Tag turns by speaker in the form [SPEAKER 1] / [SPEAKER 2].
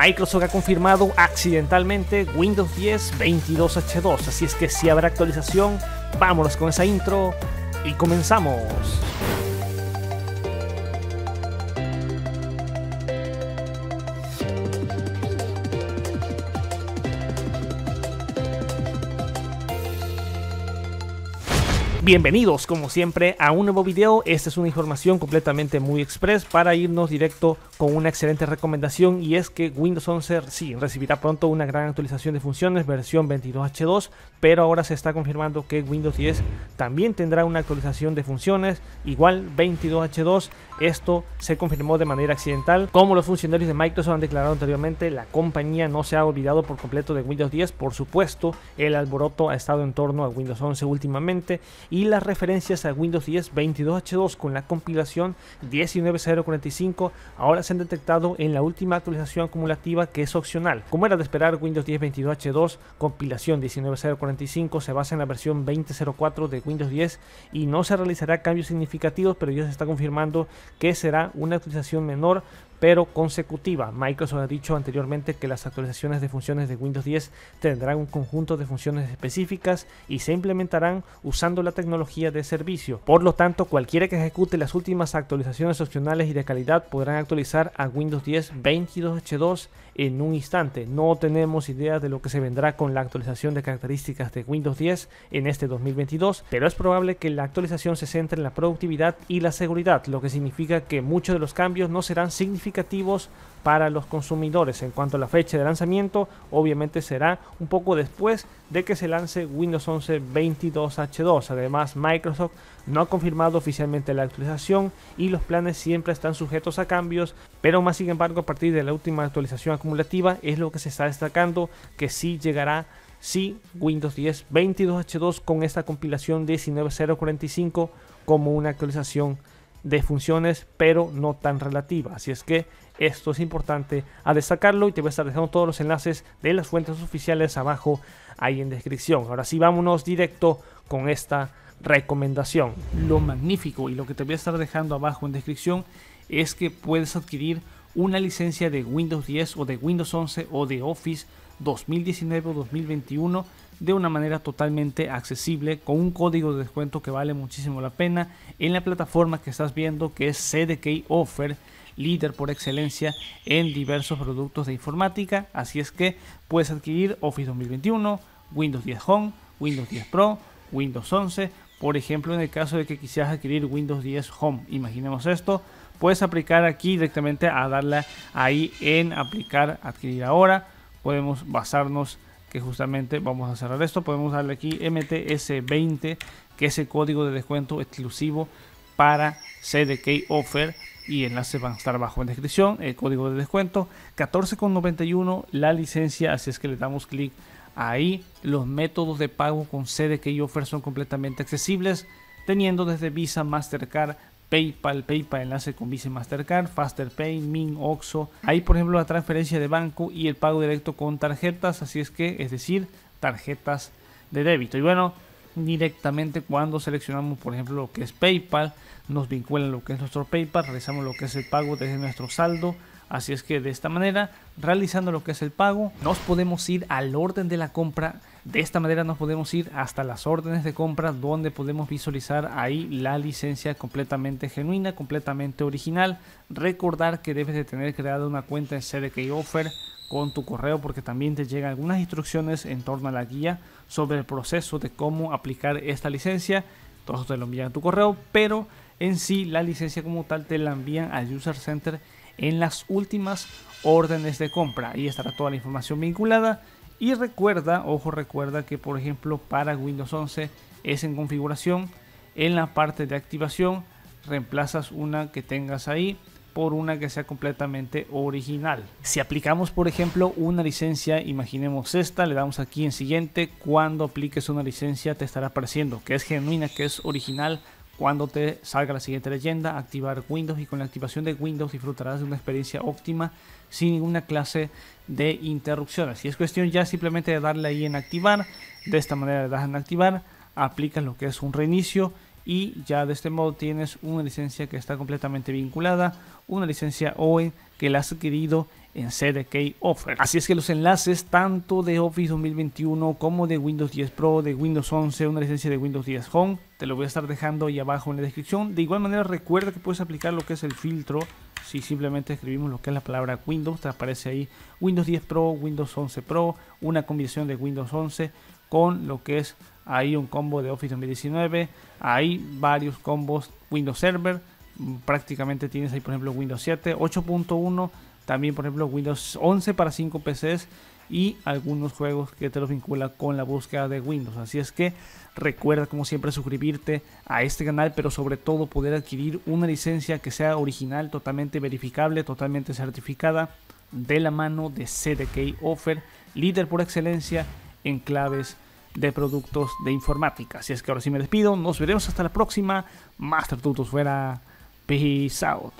[SPEAKER 1] Microsoft ha confirmado accidentalmente Windows 10 22H2, así es que si habrá actualización, vámonos con esa intro y comenzamos. Bienvenidos como siempre a un nuevo video, esta es una información completamente muy express para irnos directo con una excelente recomendación y es que Windows 11 sí recibirá pronto una gran actualización de funciones versión 22H2 pero ahora se está confirmando que Windows 10 también tendrá una actualización de funciones igual 22H2 esto se confirmó de manera accidental como los funcionarios de Microsoft han declarado anteriormente la compañía no se ha olvidado por completo de Windows 10 por supuesto el alboroto ha estado en torno a Windows 11 últimamente y las referencias a Windows 10 22H2 con la compilación 19045 ahora se han detectado en la última actualización acumulativa que es opcional. Como era de esperar, Windows 10 22H2 compilación 19045 se basa en la versión 2004 de Windows 10 y no se realizará cambios significativos, pero ya se está confirmando que será una actualización menor pero consecutiva. Microsoft ha dicho anteriormente que las actualizaciones de funciones de Windows 10 tendrán un conjunto de funciones específicas y se implementarán usando la tecnología de servicio. Por lo tanto, cualquiera que ejecute las últimas actualizaciones opcionales y de calidad podrán actualizar a Windows 10 22H2 en un instante. No tenemos idea de lo que se vendrá con la actualización de características de Windows 10 en este 2022, pero es probable que la actualización se centre en la productividad y la seguridad, lo que significa que muchos de los cambios no serán significativos para los consumidores. En cuanto a la fecha de lanzamiento, obviamente será un poco después de que se lance Windows 11 22H2. Además, Microsoft no ha confirmado oficialmente la actualización y los planes siempre están sujetos a cambios, pero más sin embargo a partir de la última actualización acumulativa es lo que se está destacando que sí llegará si Windows 10 22H2 con esta compilación 19045 como una actualización de funciones, pero no tan relativa. Así es que esto es importante a destacarlo y te voy a estar dejando todos los enlaces de las fuentes oficiales abajo ahí en descripción. Ahora sí, vámonos directo con esta recomendación. Lo magnífico y lo que te voy a estar dejando abajo en descripción es que puedes adquirir una licencia de Windows 10 o de Windows 11 o de Office 2019 o 2021 de una manera totalmente accesible con un código de descuento que vale muchísimo la pena en la plataforma que estás viendo que es CDK Offer líder por excelencia en diversos productos de informática así es que puedes adquirir Office 2021 Windows 10 Home Windows 10 Pro Windows 11 por ejemplo en el caso de que quisieras adquirir Windows 10 Home imaginemos esto puedes aplicar aquí directamente a darle ahí en aplicar adquirir ahora podemos basarnos que justamente vamos a cerrar esto. Podemos darle aquí MTS20, que es el código de descuento exclusivo para CDK Offer y enlaces van a estar abajo en descripción, el código de descuento 14,91 la licencia, así es que le damos clic ahí. Los métodos de pago con CDK Offer son completamente accesibles, teniendo desde Visa, Mastercard, PayPal, PayPal enlace con Visa Mastercard, FasterPay, Min, Oxo. Ahí, por ejemplo, la transferencia de banco y el pago directo con tarjetas, así es que, es decir, tarjetas de débito. Y bueno, directamente cuando seleccionamos, por ejemplo, lo que es PayPal, nos vinculan lo que es nuestro PayPal, realizamos lo que es el pago desde nuestro saldo. Así es que de esta manera, realizando lo que es el pago, nos podemos ir al orden de la compra de esta manera nos podemos ir hasta las órdenes de compra donde podemos visualizar ahí la licencia completamente genuina, completamente original. Recordar que debes de tener creada una cuenta en CDK Offer con tu correo porque también te llegan algunas instrucciones en torno a la guía sobre el proceso de cómo aplicar esta licencia. Entonces te lo envían a tu correo, pero en sí la licencia como tal te la envían al User Center en las últimas órdenes de compra. Ahí estará toda la información vinculada y recuerda, ojo, recuerda que por ejemplo para Windows 11 es en configuración, en la parte de activación reemplazas una que tengas ahí por una que sea completamente original. Si aplicamos, por ejemplo, una licencia, imaginemos esta, le damos aquí en siguiente, cuando apliques una licencia te estará apareciendo que es genuina, que es original, cuando te salga la siguiente leyenda, activar Windows y con la activación de Windows disfrutarás de una experiencia óptima sin ninguna clase de interrupciones. Y es cuestión ya simplemente de darle ahí en activar. De esta manera le das en activar, aplicas lo que es un reinicio y ya de este modo tienes una licencia que está completamente vinculada, una licencia OE que la has adquirido en CDK Offer. Así es que los enlaces tanto de Office 2021 como de Windows 10 Pro, de Windows 11, una licencia de Windows 10 Home, te lo voy a estar dejando ahí abajo en la descripción. De igual manera recuerda que puedes aplicar lo que es el filtro si simplemente escribimos lo que es la palabra Windows, te aparece ahí Windows 10 Pro, Windows 11 Pro, una combinación de Windows 11 con lo que es hay un combo de Office 2019, hay varios combos Windows Server, mm, prácticamente tienes ahí por ejemplo Windows 7, 8.1, también por ejemplo Windows 11 para 5 PCs y algunos juegos que te los vincula con la búsqueda de Windows. Así es que recuerda como siempre suscribirte a este canal, pero sobre todo poder adquirir una licencia que sea original, totalmente verificable, totalmente certificada de la mano de CDK Offer, líder por excelencia en claves de productos de informática. Así es que ahora sí me despido, nos veremos hasta la próxima. Master Tutos fuera. Peace out.